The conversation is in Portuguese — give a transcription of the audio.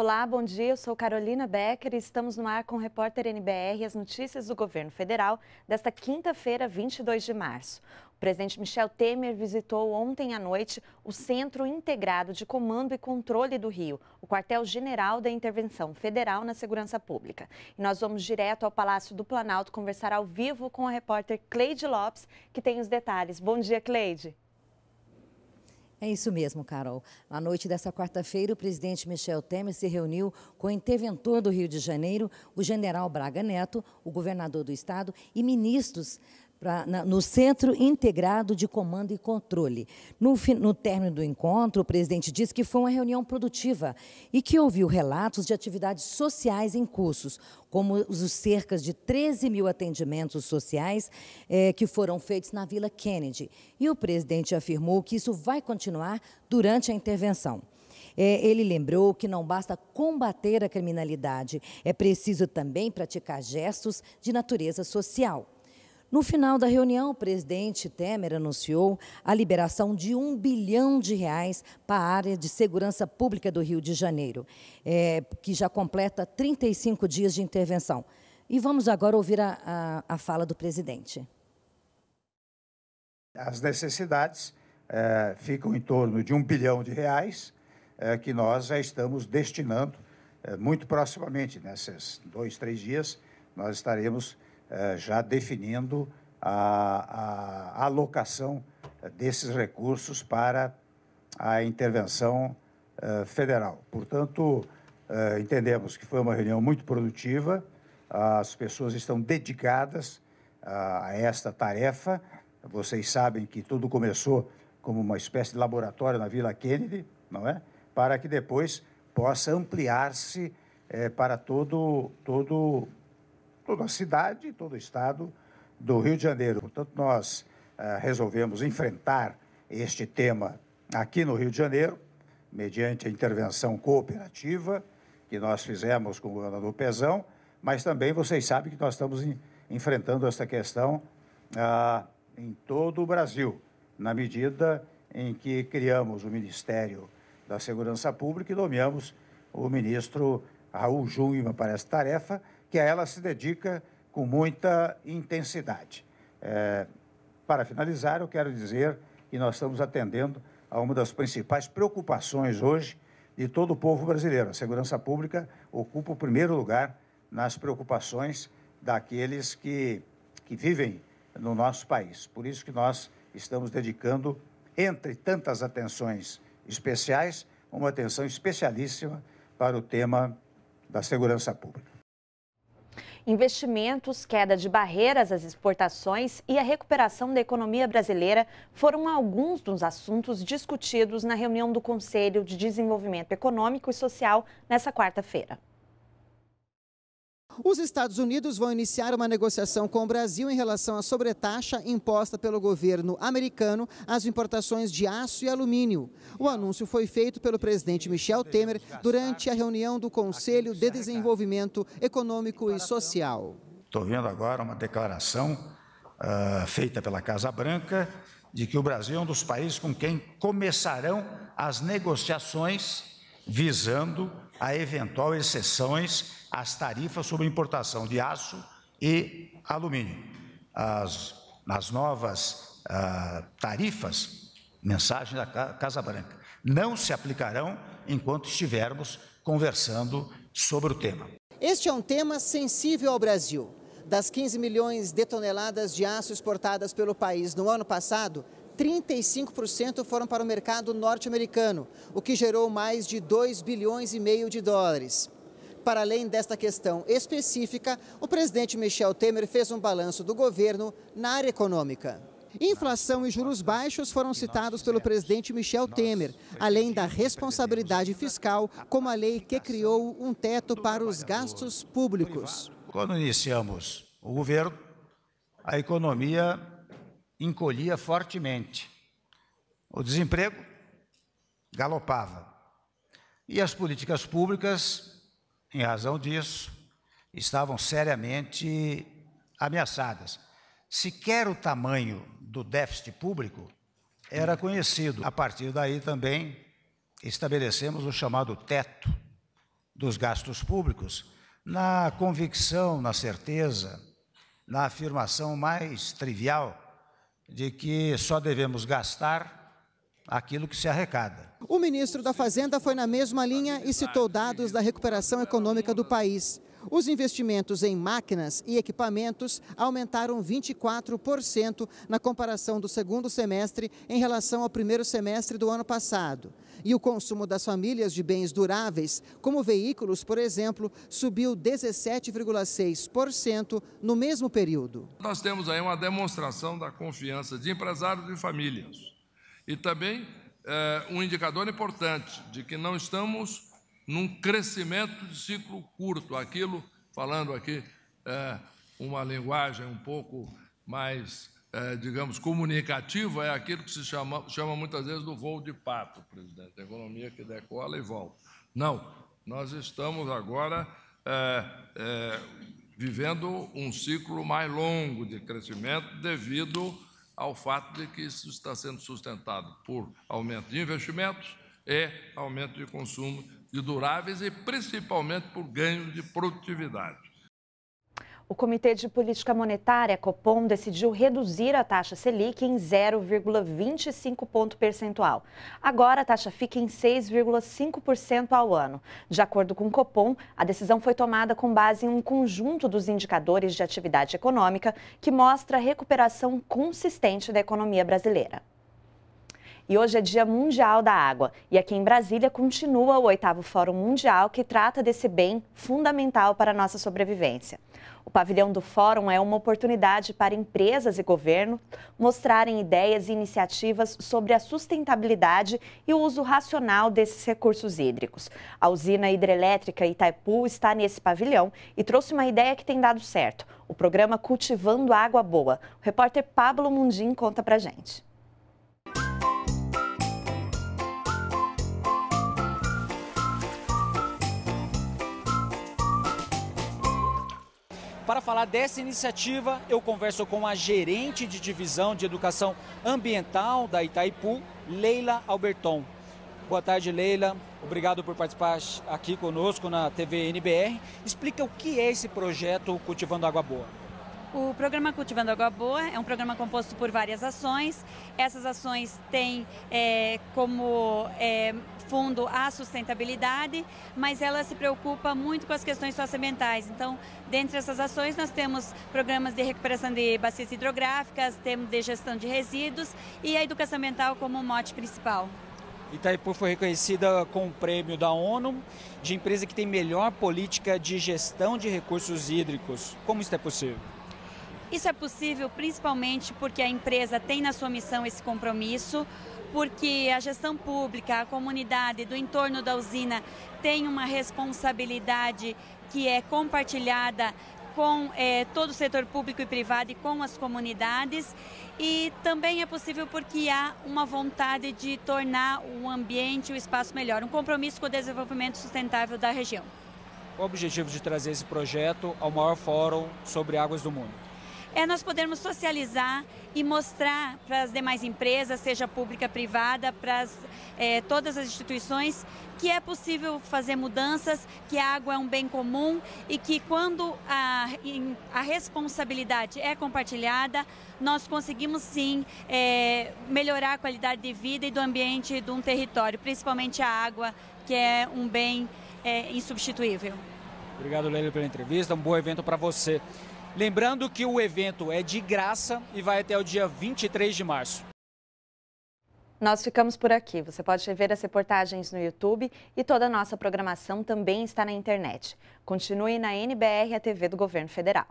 Olá, bom dia. Eu sou Carolina Becker e estamos no ar com o repórter NBR as notícias do governo federal desta quinta-feira, 22 de março. O presidente Michel Temer visitou ontem à noite o Centro Integrado de Comando e Controle do Rio, o quartel-general da Intervenção Federal na Segurança Pública. E nós vamos direto ao Palácio do Planalto conversar ao vivo com a repórter Cleide Lopes, que tem os detalhes. Bom dia, Cleide. É isso mesmo, Carol. Na noite dessa quarta-feira, o presidente Michel Temer se reuniu com o interventor do Rio de Janeiro, o general Braga Neto, o governador do estado e ministros Pra, na, no Centro Integrado de Comando e Controle. No, no término do encontro, o presidente disse que foi uma reunião produtiva e que ouviu relatos de atividades sociais em cursos, como os cerca de 13 mil atendimentos sociais eh, que foram feitos na Vila Kennedy. E o presidente afirmou que isso vai continuar durante a intervenção eh, ele lembrou que não basta combater a criminalidade, é preciso também praticar gestos de natureza social. No final da reunião, o presidente Temer anunciou a liberação de um bilhão de reais para a área de segurança pública do Rio de Janeiro, é, que já completa 35 dias de intervenção. E vamos agora ouvir a, a, a fala do presidente. As necessidades é, ficam em torno de um bilhão de reais, é, que nós já estamos destinando é, muito proximamente, nesses dois, três dias, nós estaremos eh, já definindo a, a alocação eh, desses recursos para a intervenção eh, federal. Portanto, entendemos que foi uma reunião muito produtiva, as pessoas estão dedicadas ah, a esta tarefa. Vocês sabem que tudo começou como uma espécie de laboratório na Vila Kennedy, não é? Para que depois possa ampliar-se para todo, todo toda a cidade e todo o estado do Rio de Janeiro. Portanto, nós ah, resolvemos enfrentar este tema aqui no Rio de Janeiro, mediante a intervenção cooperativa que nós fizemos com o governador Pezão, mas também vocês sabem que nós estamos em, enfrentando esta questão ah, em todo o Brasil, na medida em que criamos o Ministério da Segurança Pública e nomeamos o ministro Raul Júnior para essa tarefa, que a ela se dedica com muita intensidade. É, para finalizar, eu quero dizer que nós estamos atendendo a uma das principais preocupações hoje de todo o povo brasileiro. A segurança pública ocupa o primeiro lugar nas preocupações daqueles que, que vivem no nosso país. Por isso que nós estamos dedicando, entre tantas atenções especiais, uma atenção especialíssima para o tema da segurança pública. Investimentos, queda de barreiras às exportações e a recuperação da economia brasileira foram alguns dos assuntos discutidos na reunião do Conselho de Desenvolvimento Econômico e Social nesta quarta-feira. Os Estados Unidos vão iniciar uma negociação com o Brasil em relação à sobretaxa imposta pelo governo americano às importações de aço e alumínio. O anúncio foi feito pelo presidente Michel Temer durante a reunião do Conselho de Desenvolvimento Econômico e Social. Estou vendo agora uma declaração uh, feita pela Casa Branca de que o Brasil é um dos países com quem começarão as negociações visando a eventual exceções às tarifas sobre importação de aço e alumínio. As, nas novas ah, tarifas, mensagem da Casa Branca, não se aplicarão enquanto estivermos conversando sobre o tema. Este é um tema sensível ao Brasil. Das 15 milhões de toneladas de aço exportadas pelo país no ano passado, 35% foram para o mercado norte-americano, o que gerou mais de 2 bilhões e meio de dólares. Para além desta questão específica, o presidente Michel Temer fez um balanço do governo na área econômica. Inflação e juros baixos foram citados pelo presidente Michel Temer, além da responsabilidade fiscal, como a lei que criou um teto para os gastos públicos. Quando iniciamos o governo, a economia encolhia fortemente. O desemprego galopava. E as políticas públicas, em razão disso, estavam seriamente ameaçadas. Sequer o tamanho do déficit público era conhecido. A partir daí também estabelecemos o chamado teto dos gastos públicos, na convicção, na certeza, na afirmação mais trivial de que só devemos gastar aquilo que se arrecada. O ministro da Fazenda foi na mesma linha e citou dados da recuperação econômica do país. Os investimentos em máquinas e equipamentos aumentaram 24% na comparação do segundo semestre em relação ao primeiro semestre do ano passado. E o consumo das famílias de bens duráveis, como veículos, por exemplo, subiu 17,6% no mesmo período. Nós temos aí uma demonstração da confiança de empresários e famílias. E também é, um indicador importante de que não estamos num crescimento de ciclo curto. Aquilo, falando aqui é, uma linguagem um pouco mais, é, digamos, comunicativa, é aquilo que se chama, chama muitas vezes do voo de pato, presidente, a economia que decola e volta. Não, nós estamos agora é, é, vivendo um ciclo mais longo de crescimento devido ao fato de que isso está sendo sustentado por aumento de investimentos, é aumento de consumo de duráveis e principalmente por ganho de produtividade. O Comitê de Política Monetária, Copom, decidiu reduzir a taxa Selic em 0,25 ponto percentual. Agora a taxa fica em 6,5% ao ano. De acordo com o Copom, a decisão foi tomada com base em um conjunto dos indicadores de atividade econômica que mostra a recuperação consistente da economia brasileira. E hoje é Dia Mundial da Água. E aqui em Brasília continua o oitavo Fórum Mundial que trata desse bem fundamental para a nossa sobrevivência. O pavilhão do Fórum é uma oportunidade para empresas e governo mostrarem ideias e iniciativas sobre a sustentabilidade e o uso racional desses recursos hídricos. A usina hidrelétrica Itaipu está nesse pavilhão e trouxe uma ideia que tem dado certo: o programa Cultivando Água Boa. O repórter Pablo Mundim conta pra gente. Para falar dessa iniciativa, eu converso com a gerente de divisão de educação ambiental da Itaipu, Leila Alberton. Boa tarde, Leila. Obrigado por participar aqui conosco na TV NBR. Explica o que é esse projeto Cultivando Água Boa. O programa Cultivando Água Boa é um programa composto por várias ações. Essas ações têm é, como é, fundo à sustentabilidade, mas ela se preocupa muito com as questões socioambientais. Então, dentre essas ações, nós temos programas de recuperação de bacias hidrográficas, temos de gestão de resíduos e a educação ambiental como mote principal. Itaipu foi reconhecida com o prêmio da ONU de empresa que tem melhor política de gestão de recursos hídricos. Como isso é possível? Isso é possível principalmente porque a empresa tem na sua missão esse compromisso, porque a gestão pública, a comunidade do entorno da usina tem uma responsabilidade que é compartilhada com é, todo o setor público e privado e com as comunidades. E também é possível porque há uma vontade de tornar o ambiente, o espaço melhor, um compromisso com o desenvolvimento sustentável da região. Qual o objetivo de trazer esse projeto ao maior fórum sobre águas do mundo? é nós podermos socializar e mostrar para as demais empresas, seja pública, privada, para as, é, todas as instituições, que é possível fazer mudanças, que a água é um bem comum e que quando a, a responsabilidade é compartilhada, nós conseguimos sim é, melhorar a qualidade de vida e do ambiente de um território, principalmente a água, que é um bem é, insubstituível. Obrigado, Leila, pela entrevista. Um bom evento para você. Lembrando que o evento é de graça e vai até o dia 23 de março. Nós ficamos por aqui. Você pode ver as reportagens no YouTube e toda a nossa programação também está na internet. Continue na NBR, a TV do Governo Federal.